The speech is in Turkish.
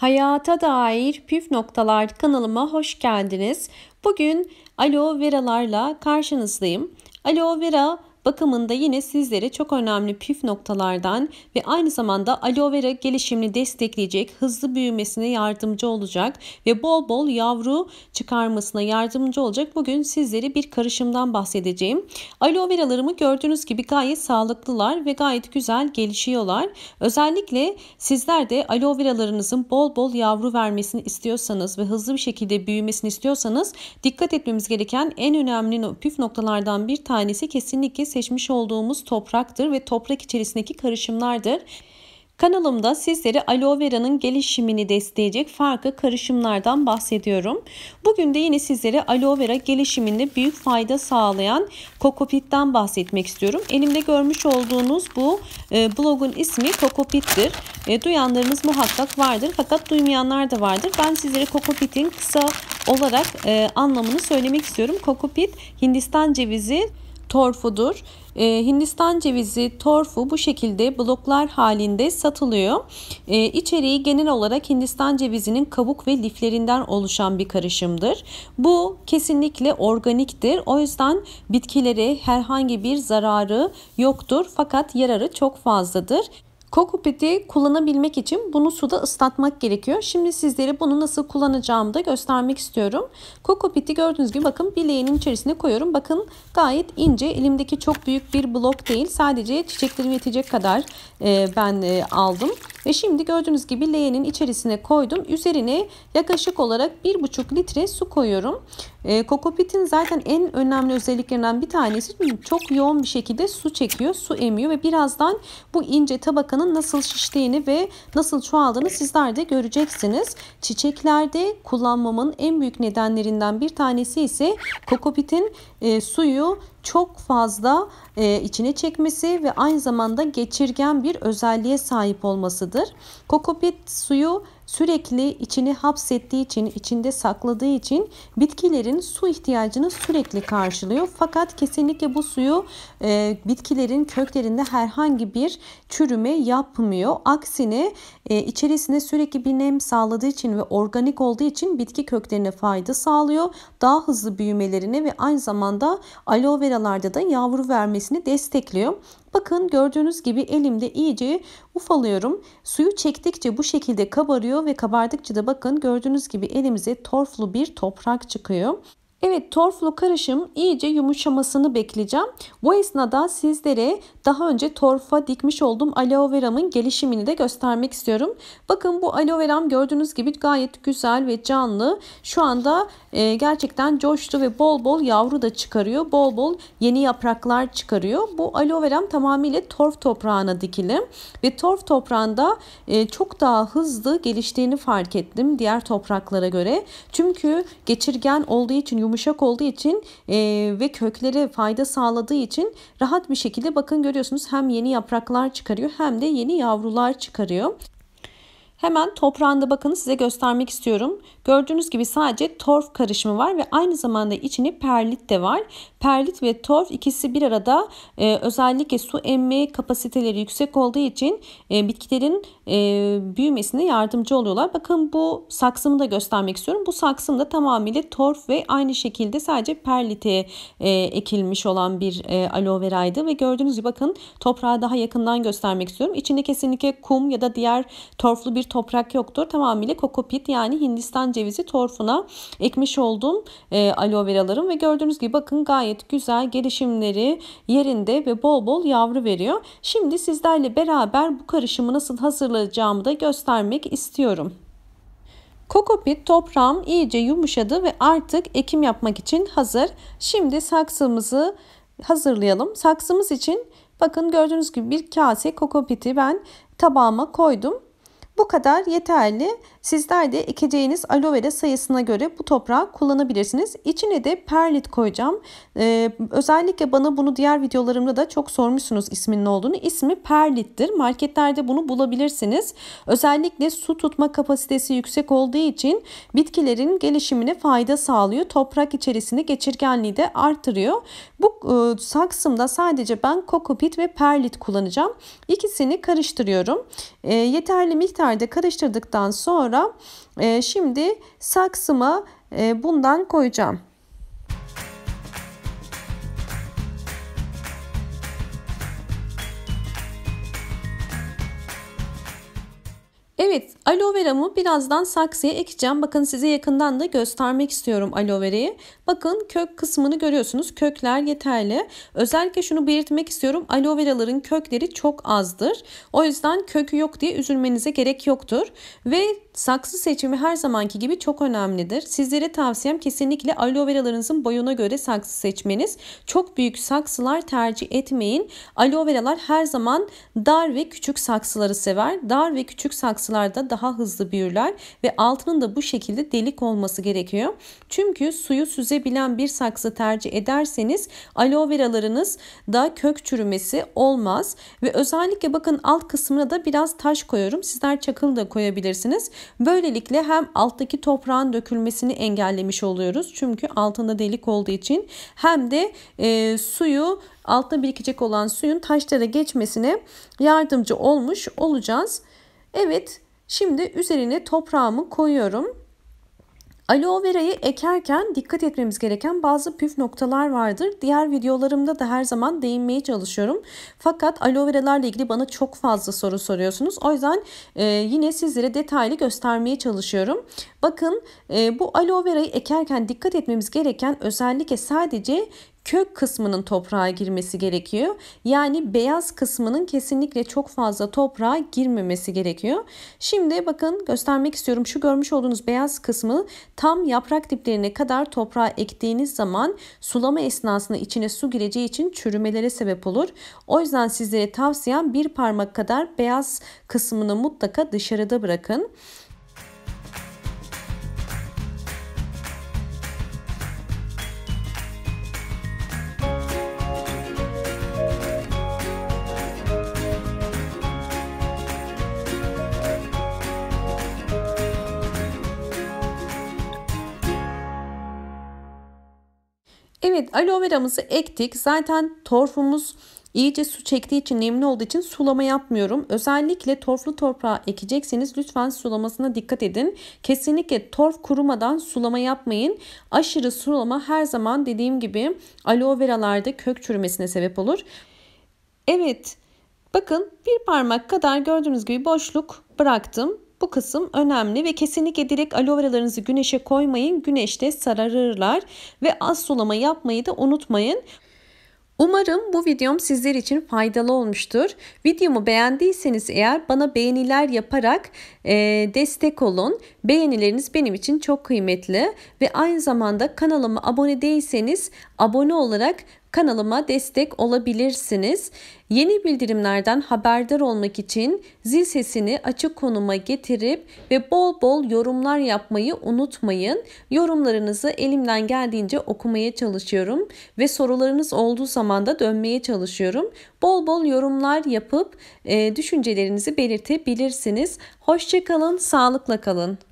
Hayata dair püf noktalar kanalıma hoş geldiniz. Bugün aloe veralarla karşınızdayım. Aloe vera bakımında yine sizlere çok önemli püf noktalardan ve aynı zamanda aloe vera gelişimini destekleyecek, hızlı büyümesine yardımcı olacak ve bol bol yavru çıkarmasına yardımcı olacak. Bugün sizlere bir karışımdan bahsedeceğim. Aloe veralarımı gördüğünüz gibi gayet sağlıklılar ve gayet güzel gelişiyorlar. Özellikle sizler de aloe veralarınızın bol bol yavru vermesini istiyorsanız ve hızlı bir şekilde büyümesini istiyorsanız dikkat etmemiz gereken en önemli püf noktalardan bir tanesi kesinlikle seçmiş olduğumuz topraktır ve toprak içerisindeki karışımlardır. Kanalımda sizlere aloe vera'nın gelişimini destekleyecek farklı karışımlardan bahsediyorum. Bugün de yine sizlere aloe vera gelişiminde büyük fayda sağlayan kokopitten bahsetmek istiyorum. Elimde görmüş olduğunuz bu e, blogun ismi kokopittir. E, Duyanlarımız muhakkak vardır fakat duymayanlar da vardır. Ben sizlere kokopitin kısa olarak e, anlamını söylemek istiyorum. Kokopit Hindistan cevizi torfudur. E, Hindistan cevizi torfu bu şekilde bloklar halinde satılıyor. E, içeriği genel olarak Hindistan cevizinin kabuk ve liflerinden oluşan bir karışımdır. Bu kesinlikle organiktir. O yüzden bitkilere herhangi bir zararı yoktur fakat yararı çok fazladır. Kokopeti kullanabilmek için bunu suda ıslatmak gerekiyor. Şimdi sizlere bunu nasıl kullanacağımı da göstermek istiyorum. Kokopeti gördüğünüz gibi bakın bileğinin içerisine koyuyorum. Bakın gayet ince elimdeki çok büyük bir blok değil. Sadece çiçeklerim yetecek kadar e, ben e, aldım. Ve şimdi gördüğünüz gibi leğenin içerisine koydum. Üzerine yaklaşık olarak 1,5 litre su koyuyorum. E, Kokopit'in zaten en önemli özelliklerinden bir tanesi çok yoğun bir şekilde su çekiyor, su emiyor ve birazdan bu ince tabakanın nasıl şiştiğini ve nasıl çoğaldığını sizler de göreceksiniz. Çiçeklerde kullanmamın en büyük nedenlerinden bir tanesi ise Kokopit'in e, suyu çok fazla e, içine çekmesi ve aynı zamanda geçirgen bir özelliğe sahip olmasıdır. Kokopit suyu sürekli içini hapsettiği için, içinde sakladığı için bitkilerin su ihtiyacını sürekli karşılıyor. Fakat kesinlikle bu suyu e, bitkilerin köklerinde herhangi bir çürüme yapmıyor. Aksine e, içerisinde sürekli bir nem sağladığı için ve organik olduğu için bitki köklerine fayda sağlıyor. Daha hızlı büyümelerine ve aynı zamanda aloe seralarda da yavru vermesini destekliyor. Bakın gördüğünüz gibi elimde iyice ufalıyorum. Suyu çektikçe bu şekilde kabarıyor ve kabardıkça da bakın gördüğünüz gibi elimize torflu bir toprak çıkıyor. Evet torflu karışım iyice yumuşamasını bekleyeceğim. Bu esnada sizlere daha önce torfa dikmiş olduğum aloe veramın gelişimini de göstermek istiyorum. Bakın bu aloe veram gördüğünüz gibi gayet güzel ve canlı. Şu anda e, gerçekten coştu ve bol bol yavru da çıkarıyor. Bol bol yeni yapraklar çıkarıyor. Bu aloe veram tamamıyla torf toprağına dikili ve torf toprağında e, çok daha hızlı geliştiğini fark ettim diğer topraklara göre. Çünkü geçirgen olduğu için yumuşak olduğu için e, ve köklere fayda sağladığı için rahat bir şekilde bakın görüyorsunuz hem yeni yapraklar çıkarıyor hem de yeni yavrular çıkarıyor. Hemen toprağında bakın size göstermek istiyorum. Gördüğünüz gibi sadece torf karışımı var ve aynı zamanda içine perlit de var. Perlit ve torf ikisi bir arada e, özellikle su emme kapasiteleri yüksek olduğu için e, bitkilerin e, büyümesine yardımcı oluyorlar. Bakın bu saksımı da göstermek istiyorum. Bu saksım da tamamıyla torf ve aynı şekilde sadece perlite e, ekilmiş olan bir e, aloe veraydı. Ve gördüğünüz gibi bakın toprağı daha yakından göstermek istiyorum. İçinde kesinlikle kum ya da diğer torflu bir toprak yoktur. Tamamıyla kokopit yani Hindistan cevizi torfuna ekmiş olduğum e, aloe veralarım ve gördüğünüz gibi bakın gayet güzel gelişimleri yerinde ve bol bol yavru veriyor. Şimdi sizlerle beraber bu karışımı nasıl hazırlayacağımı da göstermek istiyorum. Kokopit toprağım iyice yumuşadı ve artık ekim yapmak için hazır. Şimdi saksımızı hazırlayalım. Saksımız için bakın gördüğünüz gibi bir kase kokopiti ben tabağıma koydum. Bu kadar yeterli. Sizler de ekeceğiniz aloe vera sayısına göre bu toprağı kullanabilirsiniz. İçine de perlit koyacağım. Ee, özellikle bana bunu diğer videolarımda da çok sormuşsunuz isminin olduğunu. İsmi perlittir. Marketlerde bunu bulabilirsiniz. Özellikle su tutma kapasitesi yüksek olduğu için bitkilerin gelişimine fayda sağlıyor. Toprak içerisinde geçirgenliği de artırıyor. Bu e, saksımda sadece ben kokopit ve perlit kullanacağım. İkisini karıştırıyorum. E, yeterli miktar Bunları karıştırdıktan sonra e, şimdi saksıma e, bundan koyacağım. Evet aloe veramı birazdan saksıya ekeceğim. Bakın size yakından da göstermek istiyorum aloe verayı. Bakın kök kısmını görüyorsunuz. Kökler yeterli. Özellikle şunu belirtmek istiyorum. Aloe veraların kökleri çok azdır. O yüzden kökü yok diye üzülmenize gerek yoktur. Ve saksı seçimi her zamanki gibi çok önemlidir. Sizlere tavsiyem kesinlikle aloe veralarınızın boyuna göre saksı seçmeniz. Çok büyük saksılar tercih etmeyin. Aloe veralar her zaman dar ve küçük saksıları sever. Dar ve küçük saksılarda daha hızlı büyürler ve altının da bu şekilde delik olması gerekiyor. Çünkü suyu süzebilir çözebilen bir saksı tercih ederseniz aloe veralarınız da kök çürümesi olmaz. Ve özellikle bakın alt kısmına da biraz taş koyuyorum. Sizler çakıl da koyabilirsiniz. Böylelikle hem alttaki toprağın dökülmesini engellemiş oluyoruz. Çünkü altında delik olduğu için hem de e, suyu altta birikecek olan suyun taşlara geçmesine yardımcı olmuş olacağız. Evet şimdi üzerine toprağımı koyuyorum. Aloe verayı ekerken dikkat etmemiz gereken bazı püf noktalar vardır. Diğer videolarımda da her zaman değinmeye çalışıyorum. Fakat aloe veralarla ilgili bana çok fazla soru soruyorsunuz. O yüzden e, yine sizlere detaylı göstermeye çalışıyorum. Bakın e, bu aloe verayı ekerken dikkat etmemiz gereken özellikle sadece kök kısmının toprağa girmesi gerekiyor. Yani beyaz kısmının kesinlikle çok fazla toprağa girmemesi gerekiyor. Şimdi bakın göstermek istiyorum. Şu görmüş olduğunuz beyaz kısmı tam yaprak diplerine kadar toprağa ektiğiniz zaman sulama esnasında içine su gireceği için çürümelere sebep olur. O yüzden sizlere tavsiyem bir parmak kadar beyaz kısmını mutlaka dışarıda bırakın. Evet aloe veramızı ektik. Zaten torfumuz iyice su çektiği için nemli olduğu için sulama yapmıyorum. Özellikle torflu toprağa ekecekseniz lütfen sulamasına dikkat edin. Kesinlikle torf kurumadan sulama yapmayın. Aşırı sulama her zaman dediğim gibi aloe veralarda kök çürümesine sebep olur. Evet bakın bir parmak kadar gördüğünüz gibi boşluk bıraktım. Bu kısım önemli ve kesinlikle direkt aloe veralarınızı güneşe koymayın. Güneşte sararırlar ve az sulama yapmayı da unutmayın. Umarım bu videom sizler için faydalı olmuştur. Videomu beğendiyseniz eğer bana beğeniler yaparak e, destek olun. Beğenileriniz benim için çok kıymetli ve aynı zamanda kanalıma abone değilseniz abone olarak kanalıma destek olabilirsiniz. Yeni bildirimlerden haberdar olmak için zil sesini açık konuma getirip ve bol bol yorumlar yapmayı unutmayın. Yorumlarınızı elimden geldiğince okumaya çalışıyorum ve sorularınız olduğu zaman da dönmeye çalışıyorum. Bol bol yorumlar yapıp e, düşüncelerinizi belirtebilirsiniz. Hoşçakalın, sağlıkla kalın.